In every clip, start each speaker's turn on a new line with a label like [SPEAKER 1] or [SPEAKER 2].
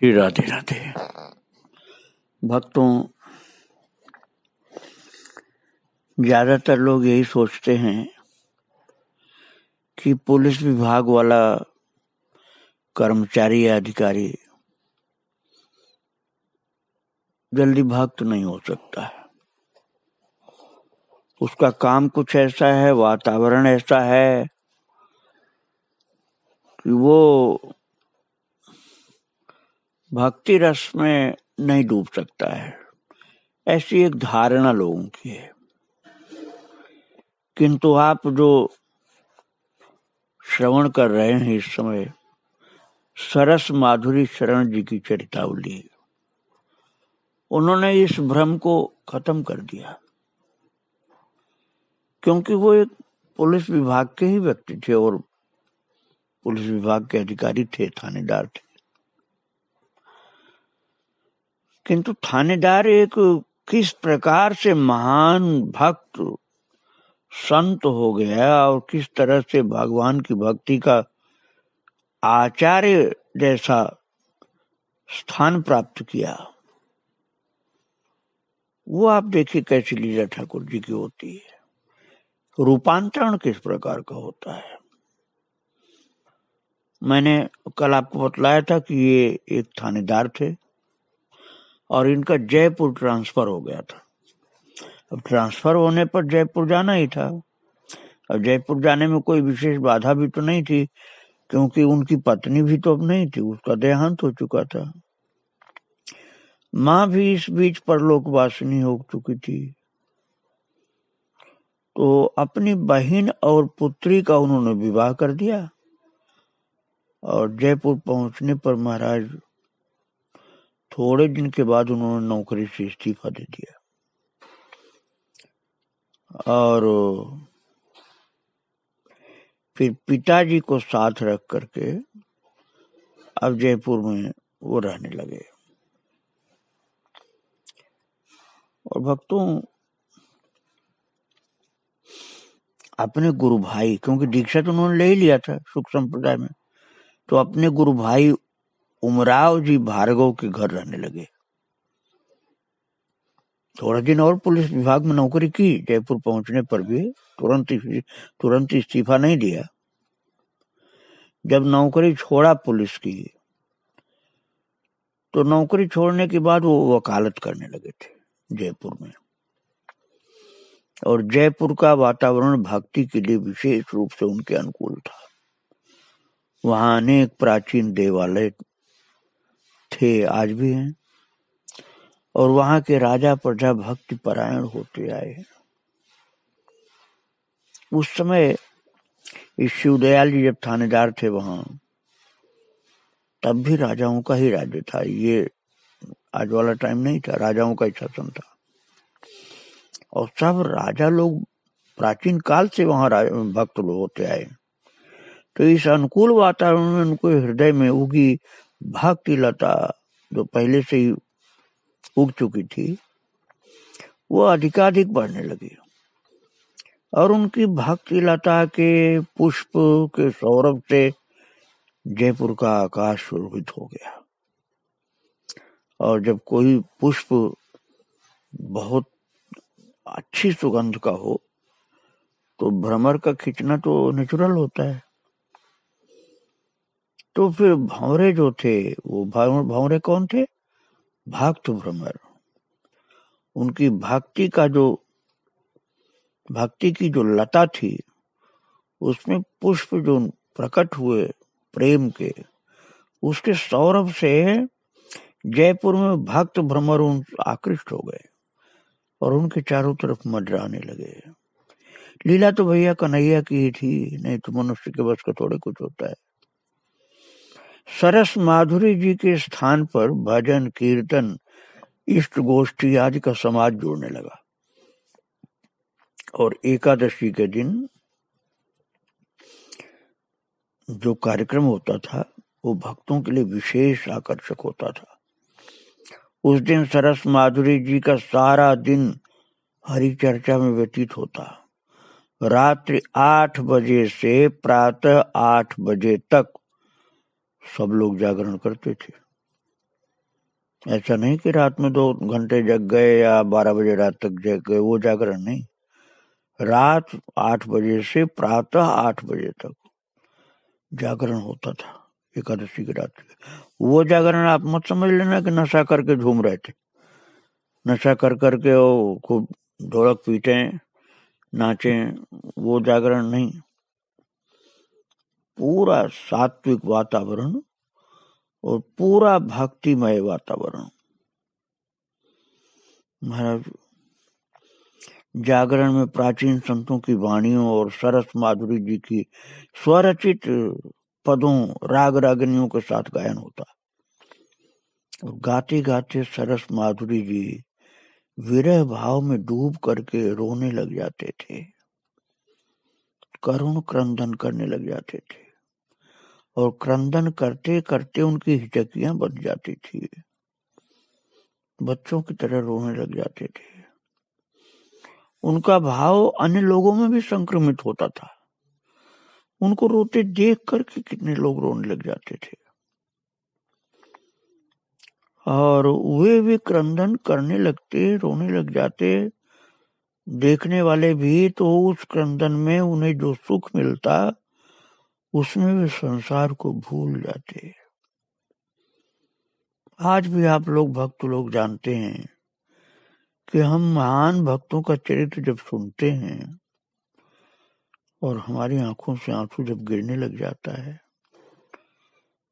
[SPEAKER 1] श्री राधे राधे भक्तों ज़्यादातर लोग यही सोचते हैं कि पुलिस विभाग वाला कर्मचारी या अधिकारी जल्दी भक्त नहीं हो सकता है उसका काम कुछ ऐसा है वातावरण ऐसा है कि वो भक्ति रस में नहीं डूब सकता है ऐसी एक धारणा लोगों की है किंतु आप जो श्रवण कर रहे हैं इस समय सरस माधुरी शरण जी की चरितावली उन्होंने इस भ्रम को खत्म कर दिया क्योंकि वो एक पुलिस विभाग के ही व्यक्ति थे और पुलिस विभाग के अधिकारी थे थानेदार थे किंतु थानेदार एक किस प्रकार से महान भक्त संत हो गया और किस तरह से भगवान की भक्ति का आचार्य जैसा स्थान प्राप्त किया वो आप देखिए कैसी लीला ठाकुर जी की होती है रूपांतरण किस प्रकार का होता है मैंने कल आपको बतलाया था कि ये एक थानेदार थे और इनका जयपुर ट्रांसफर हो गया था अब ट्रांसफर होने पर जयपुर जाना ही था अब जयपुर जाने में कोई विशेष बाधा भी तो नहीं थी क्योंकि उनकी पत्नी भी तो अब नहीं थी उसका देहांत हो चुका था मां भी इस बीच परलोकवासिनी हो चुकी थी तो अपनी बहन और पुत्री का उन्होंने विवाह कर दिया और जयपुर पहुंचने पर महाराज थोड़े दिन के बाद उन्होंने नौकरी से इस्तीफा दे दिया और फिर पिताजी को साथ रख करके अब जयपुर में वो रहने लगे और भक्तों अपने गुरु भाई क्योंकि दीक्षा तो उन्होंने ले ही लिया था सुख संप्रदाय में तो अपने गुरु भाई उमराव जी भार्गव के घर रहने लगे थोड़ा दिन और पुलिस विभाग में नौकरी की जयपुर पहुंचने पर भी तुरंत तुरंत इस्तीफा नहीं दिया जब नौकरी छोड़ा पुलिस की तो नौकरी छोड़ने के बाद वो वकालत करने लगे थे जयपुर में और जयपुर का वातावरण भक्ति के लिए विशेष रूप से उनके अनुकूल था वहां अनेक प्राचीन देवालय थे आज भी हैं और वहां के राजा प्रजा भक्ति परायण होते आए हैं उस समय शिवदयाल जी जब थानेदार थे वहां तब भी राजाओं का ही राज्य था ये आज वाला टाइम नहीं था राजाओं का ही शासन था और सब राजा लोग प्राचीन काल से वहां भक्त लोग होते आए तो इस अनुकूल वातावरण में उनको हृदय में उगी भाग की लता जो पहले से ही उग चुकी थी वो अधिकाधिक बढ़ने लगी और उनकी भक्ति लता के पुष्प के सौरभ से जयपुर का आकाश सुरभित हो गया और जब कोई पुष्प बहुत अच्छी सुगंध का हो तो भ्रमर का खींचना तो नेचुरल होता है तो फिर भावरे जो थे वो भावरे कौन थे भक्त भ्रमर उनकी भक्ति का जो भक्ति की जो लता थी उसमें पुष्प जो प्रकट हुए प्रेम के उसके सौरभ से जयपुर में भक्त भ्रमर उन आकृष्ट हो गए और उनके चारों तरफ मडराने लगे लीला तो भैया कन्हैया की ही थी नहीं तो मनुष्य के बस का थोड़े कुछ होता है सरस माधुरी जी के स्थान पर भजन कीर्तन इष्ट गोष्ठी आदि का समाज जोड़ने लगा और एकादशी के दिन जो कार्यक्रम होता था वो भक्तों के लिए विशेष आकर्षक होता था उस दिन सरस माधुरी जी का सारा दिन हरि चर्चा में व्यतीत होता रात्रि आठ बजे से प्रातः आठ बजे तक सब लोग जागरण करते थे ऐसा नहीं कि रात में दो घंटे जग गए या बारह बजे रात तक जग गए वो जागरण नहीं रात आठ बजे से प्रातः आठ बजे तक जागरण होता था एकादशी की रात वो जागरण आप मत समझ लेना कि नशा करके झूम रहे थे नशा कर करके वो खूब ढोलक पीटे नाचे वो जागरण नहीं पूरा सात्विक वातावरण और पूरा भक्तिमय वातावरण महाराज जागरण में प्राचीन संतों की वाणियों और सरस माधुरी जी की स्वरचित पदों राग रागनियों के साथ गायन होता और गाते गाते सरस माधुरी जी विरह भाव में डूब करके रोने लग जाते थे करुण क्रंदन करने लग जाते थे और क्रंदन करते करते उनकी हिचकियां बच जाती थी बच्चों की तरह रोने लग जाते थे उनका भाव अन्य लोगों में भी संक्रमित होता था उनको रोते देख करके कितने लोग रोने लग जाते थे और वे भी क्रंदन करने लगते रोने लग जाते देखने वाले भी तो उस क्रंदन में उन्हें जो सुख मिलता उसमें वे संसार को भूल जाते आज भी आप लोग भक्त लोग जानते हैं कि हम महान भक्तों का चरित्र जब सुनते हैं और हमारी आंखों से आंसू जब गिरने लग जाता है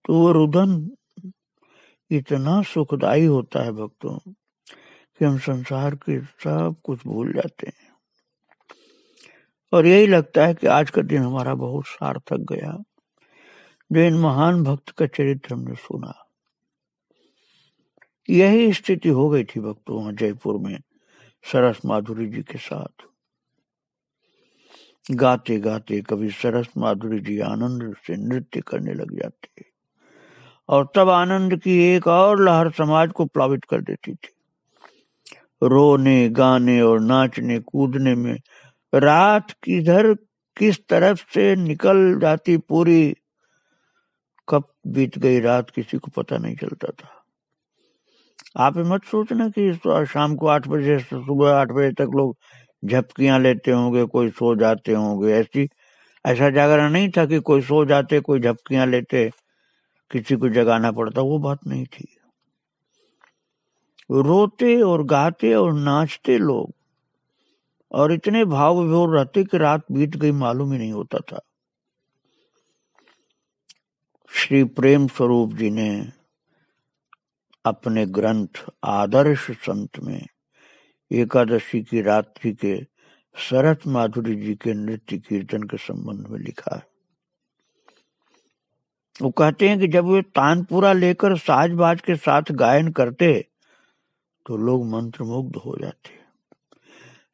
[SPEAKER 1] तो वो रुदन इतना सुखदायी होता है भक्तों कि हम संसार के सब कुछ भूल जाते हैं और यही लगता है कि आज का दिन हमारा बहुत सार्थक गया जो इन महान भक्त का चरित्र हमने सुना यही स्थिति हो गई थी भक्तों वहां जयपुर में सरस माधुरी जी के साथ गाते गाते कभी सरस माधुरी जी आनंद से नृत्य करने लग जाते और तब आनंद की एक और लहर समाज को प्लावित कर देती थी रोने गाने और नाचने कूदने में रात किधर किस तरफ से निकल जाती पूरी कब बीत गई रात किसी को पता नहीं चलता था आप मत सोचना कि शाम को आठ बजे से सुबह आठ बजे तक लोग झपकियां लेते होंगे कोई सो जाते होंगे ऐसी ऐसा जागरण नहीं था कि कोई सो जाते कोई झपकियां लेते किसी को जगाना पड़ता वो बात नहीं थी रोते और गाते और नाचते लोग और इतने भाव विभोर रहते कि रात बीत गई मालूम ही नहीं होता था श्री प्रेम स्वरूप जी ने अपने ग्रंथ आदर्श संत में एकादशी की रात्रि के शरत माधुरी जी के नृत्य कीर्तन के संबंध में लिखा है वो कहते हैं कि जब वे तानपुरा लेकर साज बाज के साथ गायन करते तो लोग मंत्रमुग्ध हो जाते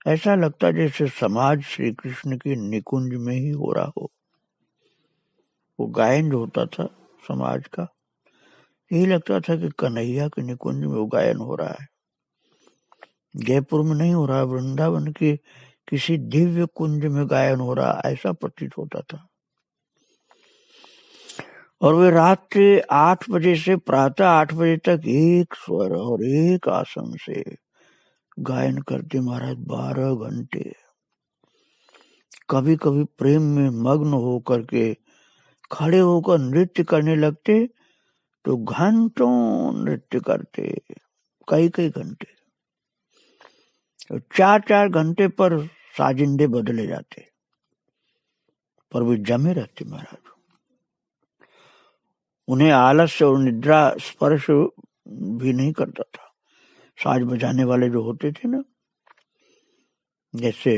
[SPEAKER 1] ऐसा लगता जैसे समाज श्री कृष्ण के निकुंज में ही हो रहा हो वो गायन जो होता था समाज का यही लगता था कि कन्हैया के निकुंज में वो गायन हो रहा है जयपुर में नहीं हो रहा वृंदावन के किसी दिव्य कुंज में गायन हो रहा ऐसा प्रतीत होता था और वे रात्रि आठ बजे से प्रातः आठ बजे तक एक स्वर और एक आसन से गायन करते महाराज बारह घंटे कभी कभी प्रेम में मग्न होकर के खड़े होकर नृत्य करने लगते तो घंटों नृत्य करते कई कई घंटे तो चार चार घंटे पर साजिंदे बदले जाते पर वे जमे रहते महाराज उन्हें आलस्य और निद्रा स्पर्श भी नहीं करता था साज बजाने वाले जो होते थे ना जैसे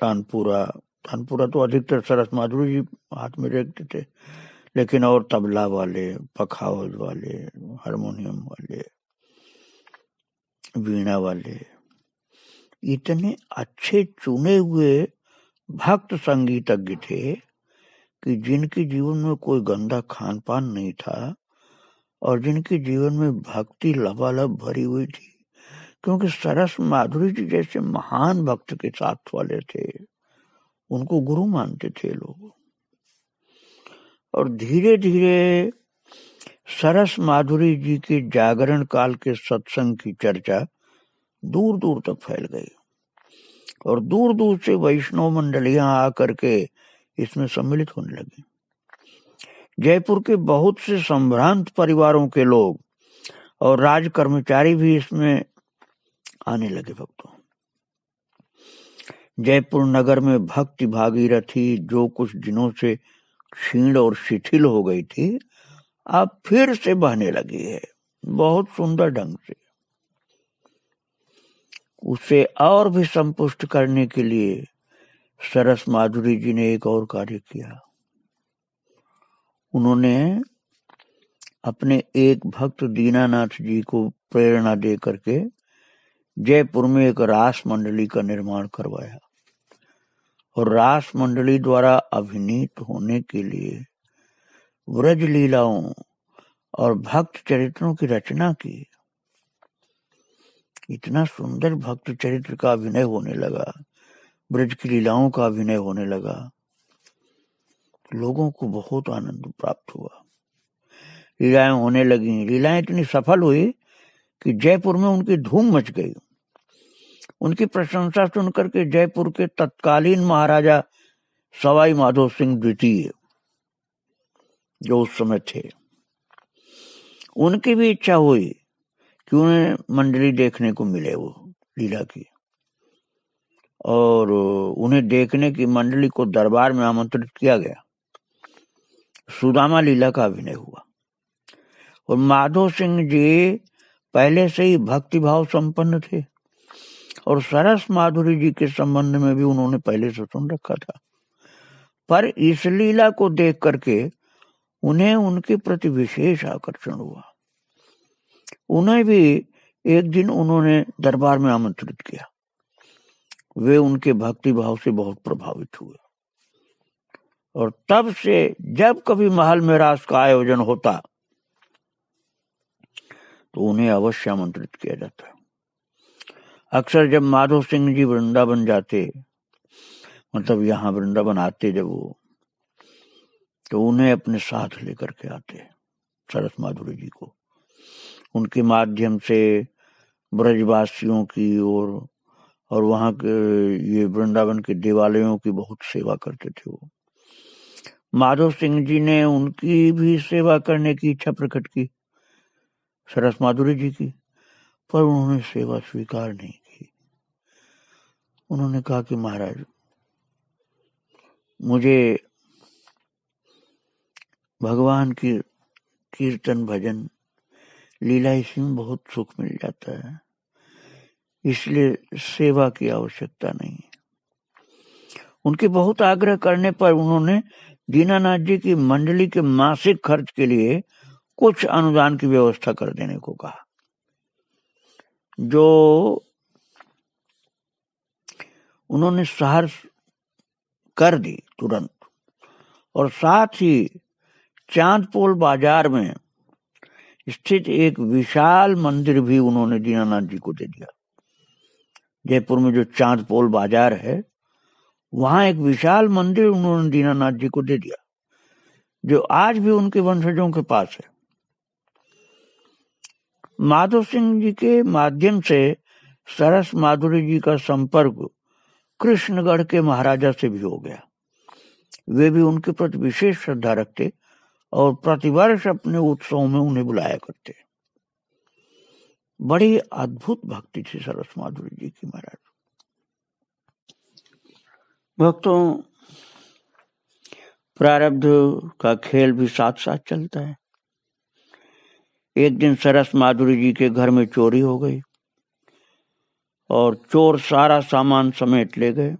[SPEAKER 1] तानपुरा तानपुरा तो अधिकतर सरस माधुरी जी हाथ में देखते थे लेकिन और तबला वाले पखावज वाले हारमोनियम वाले वीणा वाले इतने अच्छे चुने हुए भक्त संगीतज्ञ थे कि जिनके जीवन में कोई गंदा खान पान नहीं था और जिनके जीवन में भक्ति लबालब भरी हुई थी क्योंकि सरस माधुरी जी जैसे महान भक्त के साथ वाले थे उनको गुरु मानते थे लोग और धीरे धीरे सरस माधुरी जी के जागरण काल के सत्संग की चर्चा दूर दूर तक फैल गई और दूर दूर से वैष्णव मंडलियां आकर के इसमें सम्मिलित होने लगी जयपुर के बहुत से संभ्रांत परिवारों के लोग और राज कर्मचारी भी इसमें आने लगे भक्तों जयपुर नगर में भक्ति भागीरथी जो कुछ दिनों से क्षीण और शिथिल हो गई थी अब फिर से बहने लगी है बहुत सुंदर ढंग से उसे और भी संपुष्ट करने के लिए सरस माधुरी जी ने एक और कार्य किया उन्होंने अपने एक भक्त दीनानाथ जी को प्रेरणा दे करके जयपुर में एक रास मंडली का निर्माण करवाया और रास मंडली द्वारा अभिनीत होने के लिए व्रज लीलाओं और भक्त चरित्रों की रचना की इतना सुंदर भक्त चरित्र का अभिनय होने लगा ब्रज की लीलाओं का अभिनय होने लगा लोगों को बहुत आनंद प्राप्त हुआ लीलाएं होने लगी लीलाएं इतनी सफल हुई कि जयपुर में उनकी धूम मच गई उनकी प्रशंसा सुनकर के जयपुर के तत्कालीन महाराजा सवाई माधव सिंह द्वितीय जो उस समय थे उनकी भी इच्छा हुई कि उन्हें मंडली देखने को मिले वो लीला की और उन्हें देखने की मंडली को दरबार में आमंत्रित किया गया सुदामा लीला का अभिनय हुआ और माधो सिंह जी पहले से ही भक्ति भाव संपन्न थे और सरस माधुरी जी के संबंध में भी उन्होंने पहले से सुन रखा था पर इस लीला को देख करके उन्हें उनके प्रति विशेष आकर्षण हुआ उन्हें भी एक दिन उन्होंने दरबार में आमंत्रित किया वे उनके भक्ति भाव से बहुत प्रभावित हुए और तब से जब कभी महल में रास का आयोजन होता तो उन्हें अवश्य आमंत्रित किया जाता अक्सर जब माधव सिंह जी वृंदावन जाते मतलब यहाँ वृंदावन आते जब वो तो उन्हें अपने साथ लेकर के आते सरस माधुरी जी को उनके माध्यम से ब्रजवासियों की और, और वहां के ये वृंदावन के देवालयों की बहुत सेवा करते थे वो माधव सिंह जी ने उनकी भी सेवा करने की इच्छा प्रकट की सरस माधुरी जी की पर उन्होंने सेवा स्वीकार नहीं की उन्होंने कहा कि महाराज मुझे भगवान की कीर्तन भजन लीला इसी में बहुत सुख मिल जाता है इसलिए सेवा की आवश्यकता नहीं उनके बहुत आग्रह करने पर उन्होंने दीनानाथ जी की मंडली के मासिक खर्च के लिए कुछ अनुदान की व्यवस्था कर देने को कहा जो उन्होंने सहर कर दी तुरंत और साथ ही चांदपोल बाजार में स्थित एक विशाल मंदिर भी उन्होंने दीनानाथ जी को दे दिया जयपुर में जो चांदपोल बाजार है वहां एक विशाल मंदिर उन्होंने दीनानाथ जी को दे दिया जो आज भी उनके वंशजों के पास है माधव सिंह जी के माध्यम से सरस माधुरी जी का संपर्क कृष्णगढ़ के महाराजा से भी हो गया वे भी उनके प्रति विशेष श्रद्धा रखते और प्रतिवर्ष अपने उत्सवों में उन्हें बुलाया करते बड़ी अद्भुत भक्ति थी सरस माधुरी जी की महाराज भक्तों प्रारब्ध का खेल भी साथ साथ चलता है एक दिन सरस माधुरी जी के घर में चोरी हो गई और चोर सारा सामान समेट ले गए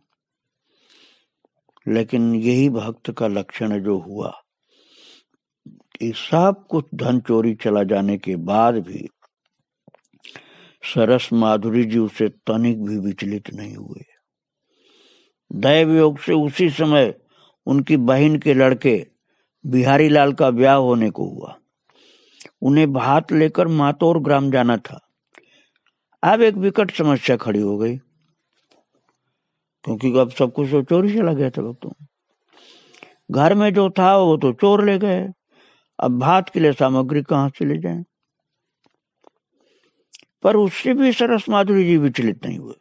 [SPEAKER 1] लेकिन यही भक्त का लक्षण जो हुआ कि सब कुछ धन चोरी चला जाने के बाद भी सरस माधुरी जी उसे तनिक भी विचलित नहीं हुए दैव योग से उसी समय उनकी बहन के लड़के बिहारी लाल का ब्याह होने को हुआ उन्हें भात लेकर मातोर ग्राम जाना था अब एक विकट समस्या खड़ी हो गई क्योंकि अब सब कुछ तो चोरी चला गया था भक्तों घर में जो था वो तो चोर ले गए अब भात के लिए सामग्री कहा से ले जाए पर उससे भी सरस माधुरी जी विचलित नहीं हुए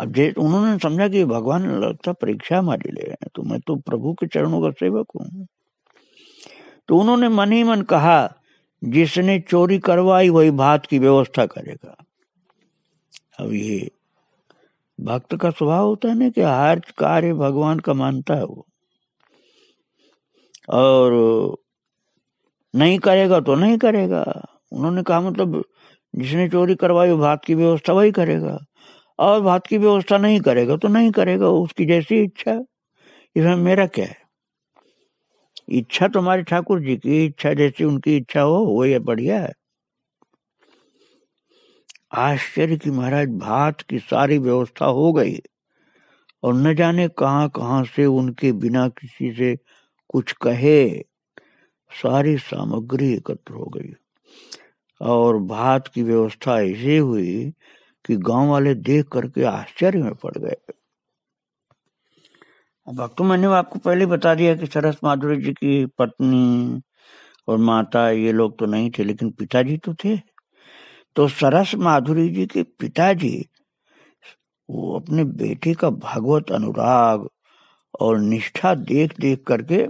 [SPEAKER 1] अब जे उन्होंने समझा कि भगवान लगता परीक्षा मारी ले तो मैं तो प्रभु के चरणों का सेवक हूँ तो उन्होंने मन ही मन कहा जिसने चोरी करवाई वही भात की व्यवस्था करेगा अब ये भक्त का स्वभाव होता है ना कि हर कार्य भगवान का मानता है वो और नहीं करेगा तो नहीं करेगा उन्होंने कहा मतलब जिसने चोरी करवाई भात की व्यवस्था वही करेगा और भात की व्यवस्था नहीं करेगा तो नहीं करेगा उसकी जैसी इच्छा इसमें मेरा क्या है इच्छा तुम्हारे ठाकुर जी की इच्छा जैसी उनकी इच्छा हो वो ये बढ़िया है आश्चर्य की महाराज भात की सारी व्यवस्था हो गई और न जाने कहां कहां से उनके बिना किसी से कुछ कहे सारी सामग्री एकत्र हो गई और भात की व्यवस्था ऐसे हुई कि गांव वाले देख करके आश्चर्य में पड़ गए भक्तों मैंने आपको पहले बता दिया कि सरस माधुरी जी की पत्नी और माता ये लोग तो नहीं थे लेकिन पिताजी तो थे तो सरस माधुरी जी के पिताजी वो अपने बेटे का भागवत अनुराग और निष्ठा देख देख करके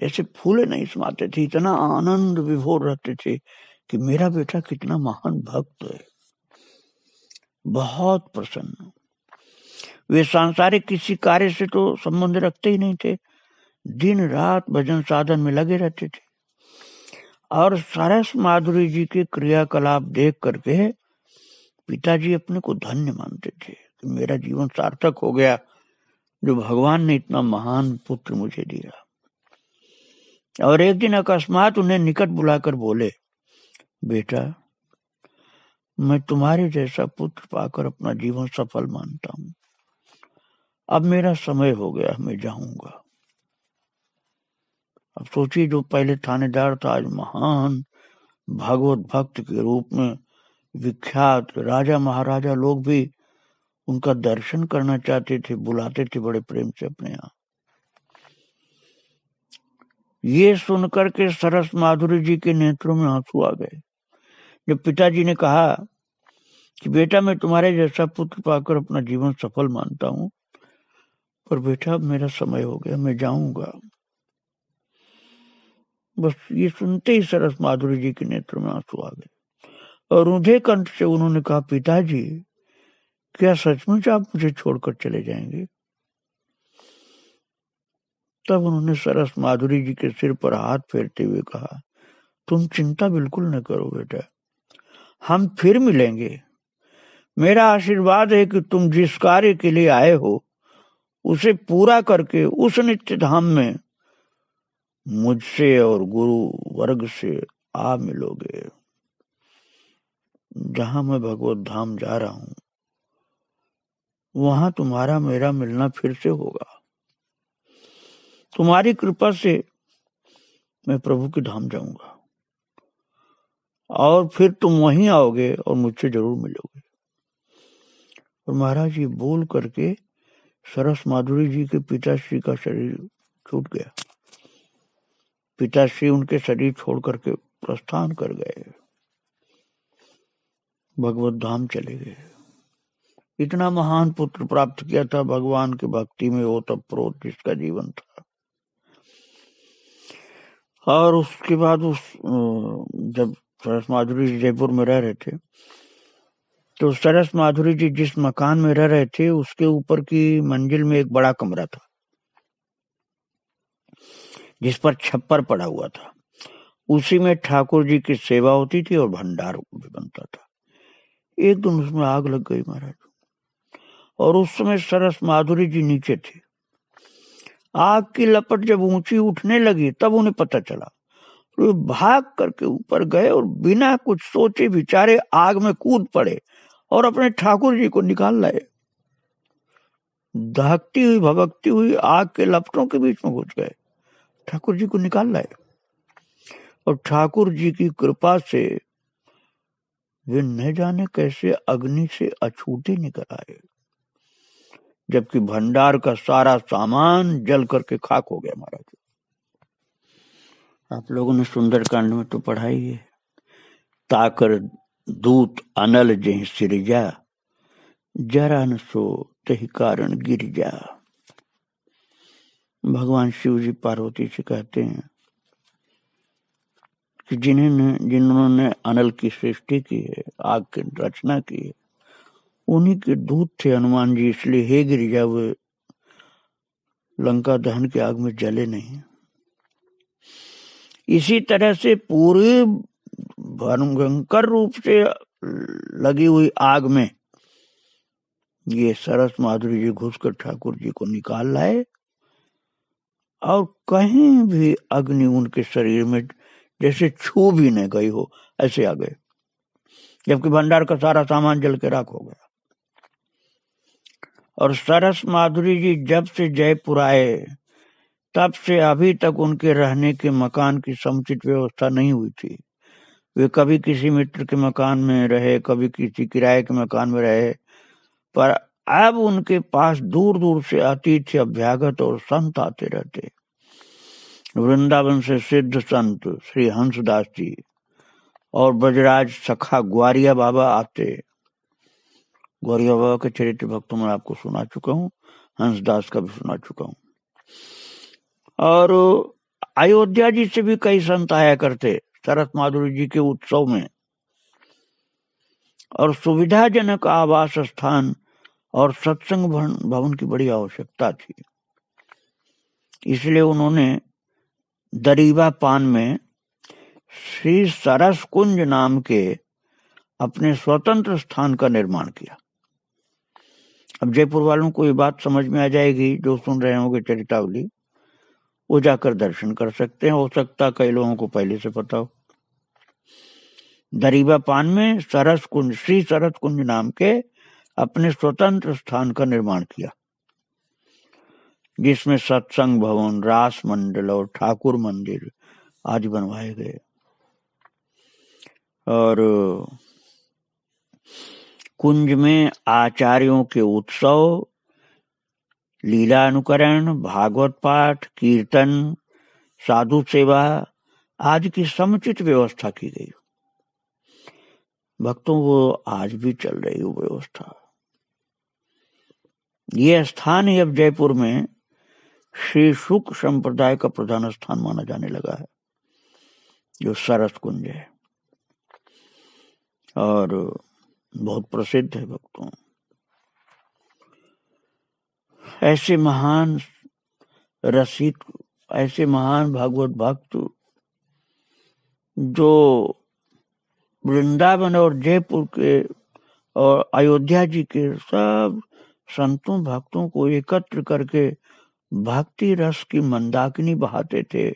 [SPEAKER 1] जैसे फूले नहीं समाते थे इतना आनंद विभोर रहते थे कि मेरा बेटा कितना महान भक्त है बहुत प्रसन्न वे सांसारिक किसी कार्य से तो संबंध रखते ही नहीं थे दिन रात भजन साधन में लगे रहते थे और सरस माधुरी जी के क्रियाकलाप देख करके पिताजी अपने को धन्य मानते थे कि मेरा जीवन सार्थक हो गया जो भगवान ने इतना महान पुत्र मुझे दिया और एक दिन अकस्मात उन्हें निकट बुलाकर बोले बेटा मैं तुम्हारे जैसा पुत्र पाकर अपना जीवन सफल मानता हूं अब मेरा समय हो गया मैं जाऊंगा अब सोचिए जो पहले थानेदार था आज महान भागवत भक्त के रूप में विख्यात राजा महाराजा लोग भी उनका दर्शन करना चाहते थे बुलाते थे बड़े प्रेम से अपने यहां ये सुनकर के सरस माधुरी जी के नेत्रों में आंसू आ गए जब पिताजी ने कहा कि बेटा मैं तुम्हारे जैसा पुत्र पाकर अपना जीवन सफल मानता हूं पर बेटा मेरा समय हो गया मैं जाऊंगा बस ये सुनते ही सरस माधुरी जी के नेत्र में आंसू आ गए और ऊंधे कंठ से उन्होंने कहा पिताजी क्या सचमुच आप मुझे छोड़कर चले जाएंगे तब उन्होंने सरस माधुरी जी के सिर पर हाथ फेरते हुए कहा तुम चिंता बिल्कुल न करो बेटा हम फिर मिलेंगे मेरा आशीर्वाद है कि तुम जिस कार्य के लिए आए हो उसे पूरा करके उस नित्य धाम में मुझसे और गुरु वर्ग से आ मिलोगे जहां मैं भगवत धाम जा रहा हूं वहां तुम्हारा मेरा मिलना फिर से होगा तुम्हारी कृपा से मैं प्रभु के धाम जाऊंगा और फिर तुम वहीं आओगे और मुझसे जरूर मिलोगे और महाराज जी बोल करके सरस माधुरी जी के पिताश्री का शरीर छूट गया पिताश्री उनके शरीर छोड़ करके प्रस्थान कर गए भगवत धाम चले गए इतना महान पुत्र प्राप्त किया था भगवान के भक्ति में वो तब प्रोत जिसका जीवन था और उसके बाद उस जब सरस माधुरी जी जयपुर में रह रहे थे तो सरस माधुरी जी जिस मकान में रह रहे थे उसके ऊपर की मंजिल में एक बड़ा कमरा था जिस पर छप्पर पड़ा हुआ था उसी में ठाकुर जी की सेवा होती थी और भंडार भी बनता था एक दिन उसमें आग लग गई महाराज और उस समय सरस माधुरी जी नीचे थे आग की लपट जब ऊंची उठने लगी तब उन्हें पता चला तो भाग करके ऊपर गए और बिना कुछ सोचे विचारे आग में कूद पड़े और अपने ठाकुर जी को निकाल लाए दहकती हुई भभकती हुई आग के लपटों के बीच में घुस गए ठाकुर जी को निकाल लाए और ठाकुर जी की कृपा से वे न जाने कैसे अग्नि से अछूते निकल आए जबकि भंडार का सारा सामान जल करके खाक हो गया महाराज आप लोगों ने सुंदर कांड में तो पढ़ाई है ताकर दूत अनल सिर सिरजा जरा न सो तही कारण गिर जा भगवान शिव जी पार्वती से कहते हैं कि जिन्हें जिन्होंने अनल की सृष्टि की है आग की रचना की है उन्हीं के दूत थे हनुमान जी इसलिए हे गिरिजा वे लंका दहन की आग में जले नहीं इसी तरह से पूरे भयंकर रूप से लगी हुई आग में ये सरस माधुरी जी घुसकर ठाकुर जी को निकाल लाए और कहीं भी अग्नि उनके शरीर में जैसे छू भी नहीं गई हो ऐसे आ गए जबकि भंडार का सारा सामान जल के राख हो गया और सरस माधुरी जी जब से जयपुर आए तब से अभी तक उनके रहने के मकान की समुचित व्यवस्था नहीं हुई थी वे कभी किसी मित्र के मकान में रहे कभी किसी किराए के मकान में रहे पर अब उनके पास दूर दूर से अतिथि अभ्यागत और संत आते रहते वृंदावन से सिद्ध संत श्री हंसदास जी और ब्रजराज सखा ग्वारिया बाबा आते ग्वारिया बाबा के चरित्र भक्तों में आपको सुना चुका हूँ हंसदास का भी सुना चुका हूँ और अयोध्या जी से भी कई संत आया करते शरत माधुरी जी के उत्सव में और सुविधाजनक आवास स्थान और सत्संग भवन की बड़ी आवश्यकता थी इसलिए उन्होंने दरीबा पान में श्री सरस कुंज नाम के अपने स्वतंत्र स्थान का निर्माण किया अब जयपुर वालों को ये बात समझ में आ जाएगी जो सुन रहे होंगे चरितावली वो जाकर दर्शन कर सकते हैं हो सकता कई लोगों को पहले से पता हो दरीबा पान में सरस कुंज श्री सरस कुंज नाम के अपने स्वतंत्र स्थान का निर्माण किया जिसमें सत्संग भवन रास मंडल और ठाकुर मंदिर आदि बनवाए गए और कुंज में आचार्यों के उत्सव लीलानुकरण भागवत पाठ कीर्तन साधु सेवा आदि की समुचित व्यवस्था की गई भक्तों वो आज भी चल रही हो व्यवस्था ये स्थान ही अब जयपुर में श्री सुख संप्रदाय का प्रधान स्थान माना जाने लगा है जो सरस कुंज है और बहुत प्रसिद्ध है भक्तों ऐसे महान रसिक ऐसे महान भागवत भक्त जो वृंदावन और जयपुर के और अयोध्या जी के सब संतों भक्तों को एकत्र करके भक्ति रस की मंदाकिनी बहाते थे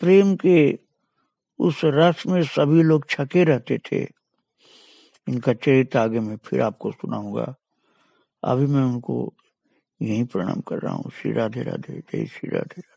[SPEAKER 1] प्रेम के उस रस में सभी लोग छके रहते थे इनका चरित्र आगे मैं फिर आपको सुनाऊंगा अभी मैं उनको यही प्रणाम कर रहा हूँ श्री राधे राधे जय श्री राधे